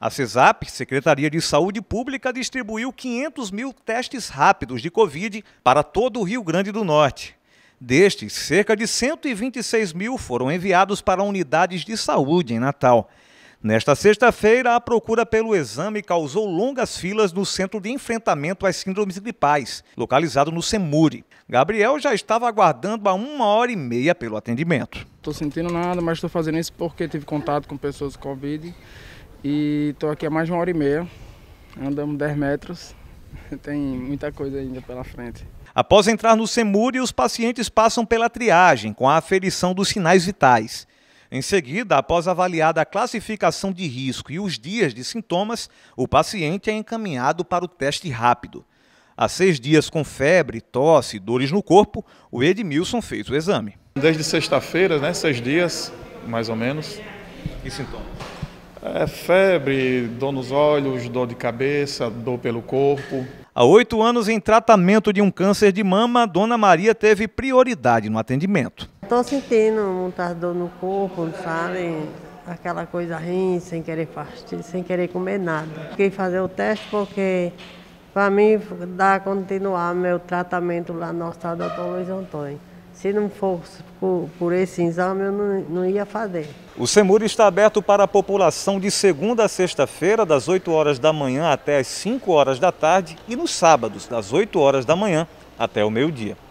A CESAP, Secretaria de Saúde Pública, distribuiu 500 mil testes rápidos de Covid para todo o Rio Grande do Norte. Destes, cerca de 126 mil foram enviados para unidades de saúde em Natal. Nesta sexta-feira, a procura pelo exame causou longas filas no Centro de Enfrentamento às Síndromes Gripais, localizado no Semuri. Gabriel já estava aguardando há uma hora e meia pelo atendimento. Estou sentindo nada, mas estou fazendo isso porque tive contato com pessoas com Covid e estou aqui há mais de uma hora e meia. Andamos 10 metros. Tem muita coisa ainda pela frente. Após entrar no Semuri, os pacientes passam pela triagem com a aferição dos sinais vitais. Em seguida, após avaliada a classificação de risco e os dias de sintomas, o paciente é encaminhado para o teste rápido. Há seis dias com febre, tosse e dores no corpo, o Edmilson fez o exame. Desde sexta-feira, né? Seis dias, mais ou menos. E sintomas? É, febre, dor nos olhos, dor de cabeça, dor pelo corpo. Há oito anos em tratamento de um câncer de mama, Dona Maria teve prioridade no atendimento. Estou sentindo muita dor no corpo, sabe? Aquela coisa ruim, sem querer partir, sem querer comer nada. Fiquei fazer o teste porque para mim dá continuar meu tratamento lá no Hospital Dr. Luiz Antônio. Se não fosse por, por esse exame, eu não, não ia fazer. O SEMUR está aberto para a população de segunda a sexta-feira, das 8 horas da manhã até as 5 horas da tarde, e nos sábados, das 8 horas da manhã até o meio-dia.